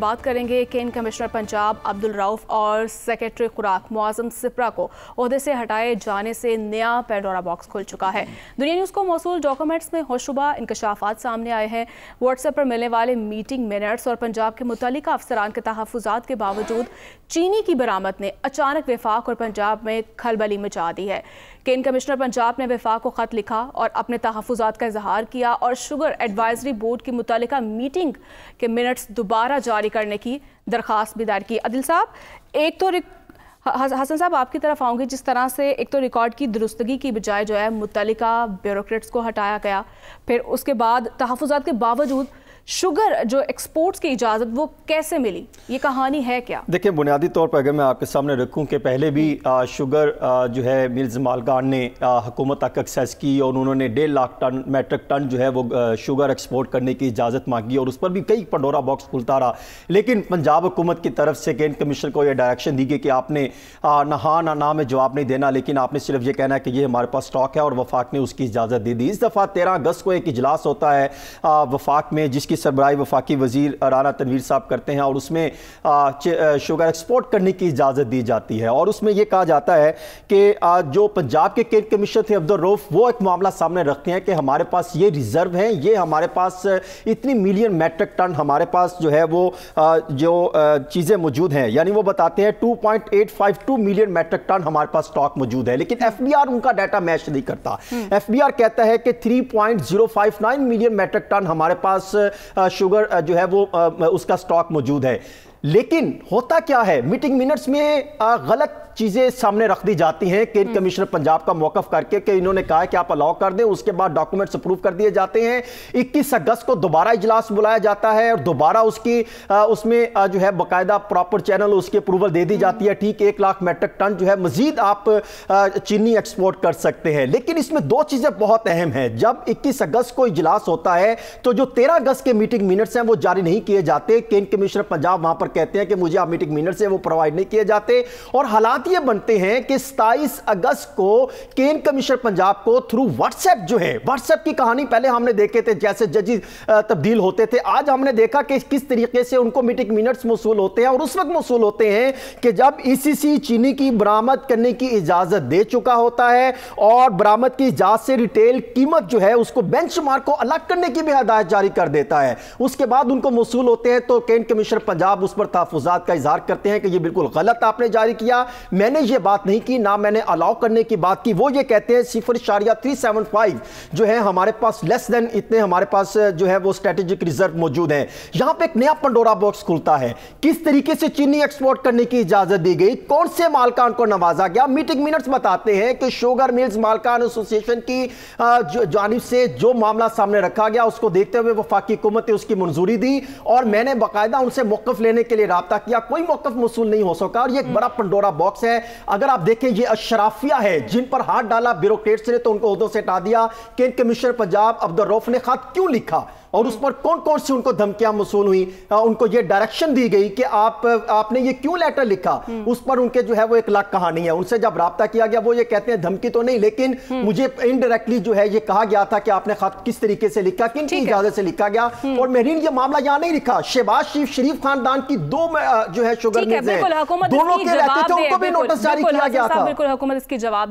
बात करेंगे cane commissioner Punjab Abdul Rauf और सेक्रेटरी खुराक मुआजम सिप्रा को अहदे से हटाए जाने से नया पेडोरा बॉक्स खुल चुका है दुनिया न्यूज़ को मौसू डॉक्यूमेंट्स में होशुबा इंकशाफात सामने आए हैं व्हाट्सएप पर मिलने वाले मीटिंग मिनट्स और पंजाब के मुतल अफसरान के तहफात के बावजूद चीनी की बरामद ने अचानक विफाक और पंजाब में खलबली मचा दी है केन कमिश्नर पंजाब ने विफाक को ख़त लिखा और अपने तहफात का इजहार किया और शुगर एडवाइजरी बोर्ड की मुतल मीटिंग के मिनट्स दोबारा जारी करने की दरख्वास्त भी दायर की अदिल साहब एक तो हसन साहब आपकी तरफ आऊँगी जिस तरह से एक तो रिकॉर्ड की दुरुस्तगी की बजाय जो है मुतलिका ब्यूरोट्स को हटाया गया फिर उसके बाद तहफ़ात के बावजूद शुगर जो एक्सपोर्ट्स की इजाज़त वो कैसे मिली ये कहानी है क्या देखिए बुनियादी तौर पर अगर मैं आपके सामने रखूं कि पहले भी हम्म। आ, शुगर आ, जो है मिल्स मालगान ने हुकूमत तक एक्सेस की और उन्होंने डेढ़ लाख टन मेट्रिक टन जो है वो आ, शुगर एक्सपोर्ट करने की इजाज़त मांगी और उस पर भी कई पंडोरा बॉक्स खुलता रहा लेकिन पंजाब हुकूमत की तरफ से केंद्र कमीशन को यह डायरेक्शन दी गई कि आपने ना हाँ ना ना में जवाब नहीं देना लेकिन आपने सिर्फ ये कहना है कि ये हमारे पास स्टॉक है और वफाक ने उसकी इजाज़त दे दी इस दफ़ा तेरह अगस्त को एक इजलास होता है वफाक में जिसकी सरबराह वफाकी वजीर राना तनवीर साहब करते हैं और उसमें शुगर एक्सपोर्ट करने की इजाज़त दी जाती है और उसमें यह कहा जाता है कि जो पंजाब के केंद्र कमिश्नर थे अब्दुल रऊफ वो एक मामला सामने रखते हैं कि हमारे पास ये रिज़र्व हैं ये हमारे पास इतनी मिलियन मेट्रिक टन हमारे पास जो है वो जो चीज़ें मौजूद हैं यानी वो बताते हैं two point eight five two million metric ton हमारे पास स्टॉक मौजूद है लेकिन एफ बी आर उनका डाटा मैच नहीं करता हम्म। एफ बी आर कहता है कि three point zero five nine million metric ton हमारे पास शुगर जो है वो उसका स्टॉक मौजूद है लेकिन होता क्या है मीटिंग मिनट्स में गलत चीज़ें सामने रख दी जाती हैं कि हम्म। कमिश्नर पंजाब का मौकफ करके कि इन्होंने कहा कि आप अलाउ कर दें उसके बाद डॉक्यूमेंट्स अप्रूव कर दिए जाते हैं इक्कीस अगस्त को दोबारा इजलास बुलाया जाता है और दोबारा उसकी उसमें जो है बाकायदा प्रॉपर चैनल उसकी अप्रूवल दे दी हम्म। जाती है ठीक एक लाख मेट्रिक टन जो है मजीद आप चीनी एक्सपोर्ट कर सकते हैं लेकिन इसमें दो चीज़ें बहुत अहम है जब इक्कीस अगस्त को इजलास होता है तो जो तेरह अगस्त के मीटिंग मिनट्स हैं वो जारी नहीं किए जाते कमिश्नर पंजाब वहां पर कहते हैं कि मुझे आप मीटिंग मिनट्स हैं वो प्रोवाइड नहीं किए जाते और हालात ये बनते हैं कि सताईस अगस्त को केन कमिश्नर पंजाब को थ्रू व्हाट्सएप जो है व्हाट्सएप की कहानी पहले हमने देखे थे जैसे जजी तब्दील होते थे आज हमने देखा कि किस तरीके से उनको मीटिंग मिनट्स मौसू होते हैं और उस वक्त मौसू होते हैं कि जब ई e चीनी की बरामद करने की इजाज़त दे चुका होता है और बरामद की इजाज़त से रिटेल कीमत जो है उसको बेंच को अलग करने की भी हदायत जारी कर देता है उसके बाद उनको मौसू होते हैं तो केन कमिश्नर पंजाब उस पर तहफात का इजहार करते हैं कि ये बिल्कुल गलत आपने जारी किया मैंने ये बात नहीं की ना मैंने अलाउ करने की बात की वो ये कहते हैं सिफर इशारिया थ्री सेवन फाइव जो है हमारे पास लेस देन इतने हमारे पास जो है वो स्ट्रेटेजिक रिजर्व मौजूद हैं यहाँ पे एक नया पंडोरा बॉक्स खुलता है किस तरीके से चीनी एक्सपोर्ट करने की इजाजत दी गई कौन से मालकान को नवाजा गया मीटिंग मिनट्स बताते हैं कि शुगर मिल्स मालकान एसोसिएशन की जानब से जो मामला सामने रखा गया उसको देखते हुए वफाकी हुकूमत ने उसकी मंजूरी दी और मैंने बाकायदा उनसे मौकफ लेने के लिए रबा किया कोई मौकफ मौसू नहीं हो सका और ये एक बड़ा पंडोरा बॉक्स बॉक्स है अगर आप देखें ये अशराफिया है जिन पर हाथ डाला ब्यूरोक्रेट्स ने तो उनको उदों से हटा दिया कि कमिश्नर पंजाब अब्दुल रौफ ने खत क्यों लिखा और उस पर कौन कौन सी उनको धमकियां मसूल हुई उनको ये डायरेक्शन दी गई कि आप आपने ये क्यों लेटर लिखा हम्म। उस पर उनके जो है वो एक लाख कहानी है उनसे जब रहा किया गया वो ये कहते हैं धमकी तो नहीं लेकिन हम्म। मुझे इनडायरेक्टली जो है ये कहा गया था कि आपने खत किस तरीके से लिखा किन की इजाजत से लिखा गया हम्म। और मेहरीन ये मामला यहाँ नहीं लिखा शहबाज शरीफ शरीफ खानदान की दो जो है शुगर दोनों के रहते थे उनको भी नोटिस जारी किया गया था बिल्कुल जवाब